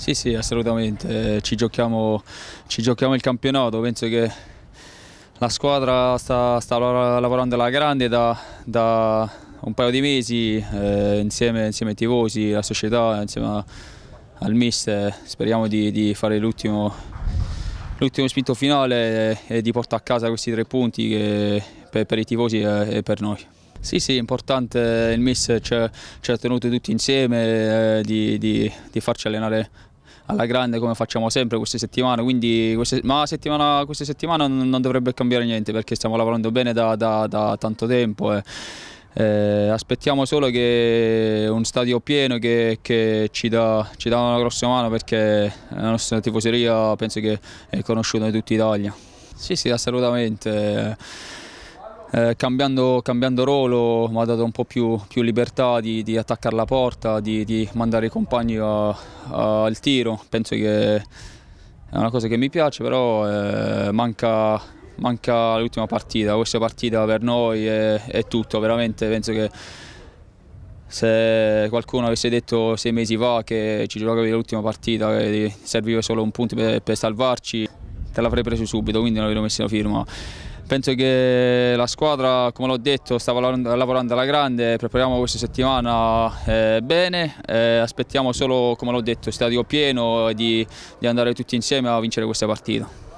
Sì, sì, assolutamente, ci giochiamo, ci giochiamo il campionato, penso che la squadra sta, sta lavorando alla grande da, da, un paio di mesi eh, insieme, insieme ai tifosi, alla società, insieme a, al mister, speriamo di, di fare l'ultimo, l'ultimo spinto finale e, di portare a casa questi tre punti che, per, per i tifosi e, e per noi. Sì, sì, è importante, eh, il miss ci ha tenuto tutti insieme eh, di, di, di, farci allenare alla grande come facciamo sempre queste settimane, quindi queste, ma settimana, questa settimana non dovrebbe cambiare niente perché stiamo lavorando bene da, da, da tanto tempo. E, eh. eh, aspettiamo solo che un stadio pieno che, che ci, dà, ci, dà, una grossa mano perché la nostra tifoseria penso che è conosciuta in tutta Italia. Sì, sì, assolutamente eh, cambiando, cambiando, ruolo mi ha dato un po' più, più libertà di, di, attaccare la porta, di, di mandare i compagni a, a, al tiro. Penso che è una cosa che mi piace, però eh, manca, manca l'ultima partita. Questa partita per noi è, è tutto, veramente penso che se qualcuno avesse detto sei mesi fa che ci giocavi l'ultima partita, che serviva solo un punto per, per salvarci, te l'avrei preso subito, quindi non avevo messo la firma. Penso che la squadra, come l'ho detto, sta lavorando alla grande, prepariamo questa settimana eh, bene, eh, aspettiamo solo, come l'ho detto, stadio pieno di, di andare tutti insieme a vincere questa partita.